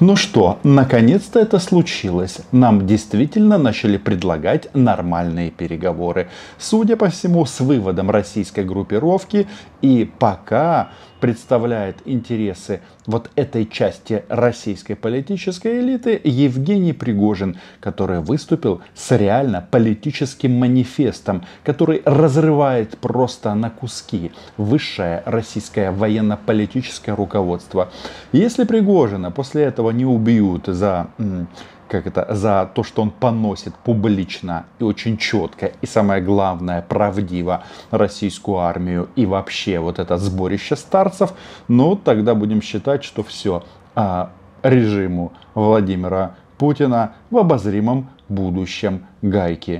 Ну что, наконец-то это случилось. Нам действительно начали предлагать нормальные переговоры. Судя по всему, с выводом российской группировки и пока представляет интересы вот этой части российской политической элиты Евгений Пригожин, который выступил с реально политическим манифестом, который разрывает просто на куски высшее российское военно-политическое руководство. Если Пригожина после этого не убьют за как это, за то, что он поносит публично и очень четко, и самое главное, правдиво российскую армию и вообще вот это сборище старцев, ну тогда будем считать, что все а, режиму Владимира Путина в обозримом будущем гайки